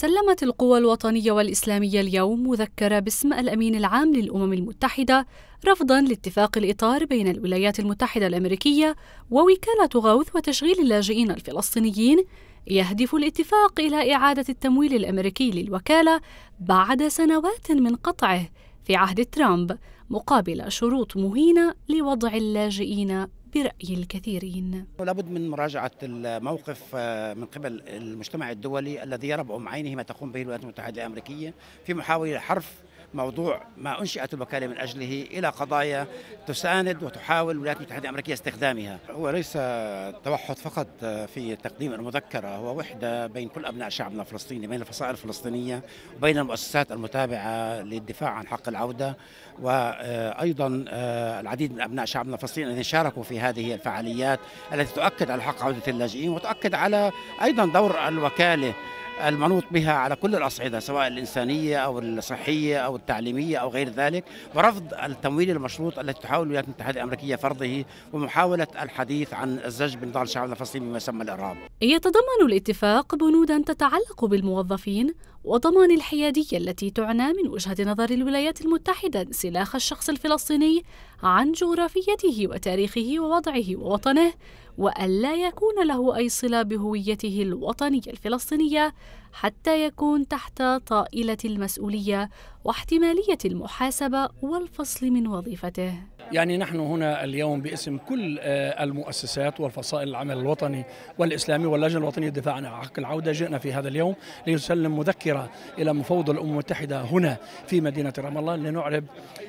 سلمت القوى الوطنية والإسلامية اليوم مذكرة باسم الأمين العام للأمم المتحدة رفضا لاتفاق الإطار بين الولايات المتحدة الأمريكية ووكالة غوث وتشغيل اللاجئين الفلسطينيين يهدف الاتفاق إلى إعادة التمويل الأمريكي للوكالة بعد سنوات من قطعه في عهد ترامب مقابل شروط مهينة لوضع اللاجئين برأي الكثيرين لابد من مراجعة الموقف آه، من قبل المجتمع الدولي الذي يرى بعين ما تقوم به الولايات المتحدة الأمريكية في محاولة حرف موضوع ما أنشئت الوكالة من أجله إلى قضايا تساند وتحاول الولايات المتحدة الأمريكية استخدامها هو ليس توحد فقط في تقديم المذكرة هو وحدة بين كل أبناء شعبنا الفلسطيني بين الفصائل الفلسطينية وبين المؤسسات المتابعة للدفاع عن حق العودة وأيضا آه، العديد من أبناء شعبنا الفلسطيني الذين شاركوا في هذه الفعاليات التي تؤكد على حق عودة اللاجئين وتؤكد على أيضا دور الوكالة المنوط بها على كل الأصعدة سواء الإنسانية أو الصحية أو التعليمية أو غير ذلك ورفض التمويل المشروط التي تحاول الولايات المتحدة الأمريكية فرضه ومحاولة الحديث عن الزج بنضال الشعب الفلسطيني بما يسمى الإرهاب يتضمن الاتفاق بنودا تتعلق بالموظفين وضمان الحيادية التي تعنى من وجهة نظر الولايات المتحدة انسلاخ الشخص الفلسطيني عن جغرافيته وتاريخه ووضعه ووطنه وألا يكون له أي صلة بهويته الوطنية الفلسطينية حتى يكون تحت طائلة المسؤولية واحتمالية المحاسبة والفصل من وظيفته يعني نحن هنا اليوم باسم كل آه، المؤسسات والفصائل العمل الوطني والإسلامي واللجنة الوطنية للدفاع عن حق العودة جئنا في هذا اليوم لنسلم مذكرة إلى مفوض الأمم المتحدة هنا في مدينة رام الله لنعرب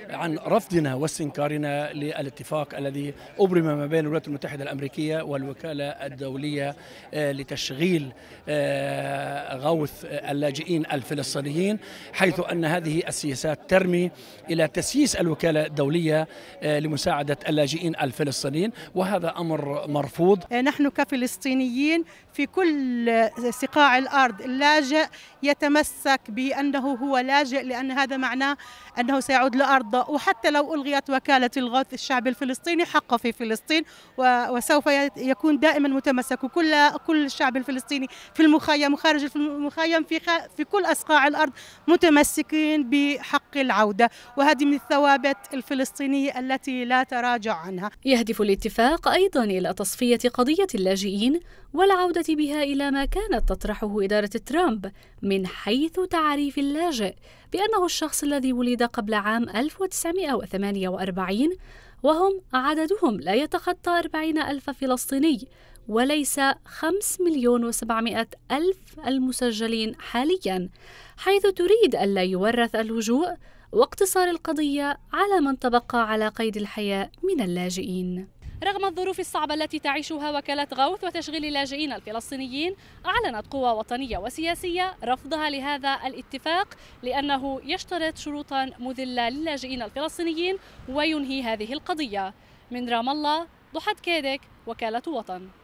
عن رفضنا واستنكارنا للاتفاق الذي أبرم ما بين الولايات المتحدة الأمريكية والوكالة الدولية آه، لتشغيل آه، غوث اللاجئين الفلسطينيين حيث أن هذه السياسات ترمي إلى تسييس الوكالة الدولية لمساعدة اللاجئين الفلسطينيين وهذا أمر مرفوض آه، نحن كفلسطينيين في كل سقاع الأرض اللاجئ يتمسك بأنه هو لاجئ لأن هذا معناه أنه سيعود لأرضه وحتى لو ألغيت وكالة الغوث الشعب الفلسطيني حقه في فلسطين وسوف يكون دائما متمسك وكل كل الشعب الفلسطيني في المخيم وخارج المخيم في في كل أسقاع الأرض متمسكين بحق العودة وهذه من الثوابت الفلسطينية التي التي لا تراجع عنها يهدف الاتفاق أيضا إلى تصفية قضية اللاجئين والعودة بها إلى ما كانت تطرحه إدارة ترامب من حيث تعريف اللاجئ بأنه الشخص الذي ولد قبل عام 1948 وهم عددهم لا يتخطى 40 ألف فلسطيني وليس 5 مليون و700 ألف المسجلين حاليا حيث تريد ألا يورث اللجوء واقتصار القضية على من تبقى على قيد الحياة من اللاجئين رغم الظروف الصعبة التي تعيشها وكالة غوث وتشغيل اللاجئين الفلسطينيين أعلنت قوى وطنية وسياسية رفضها لهذا الاتفاق لأنه يشترط شروطا مذلة للاجئين الفلسطينيين وينهي هذه القضية من رام الله ضحى كيدك وكالة وطن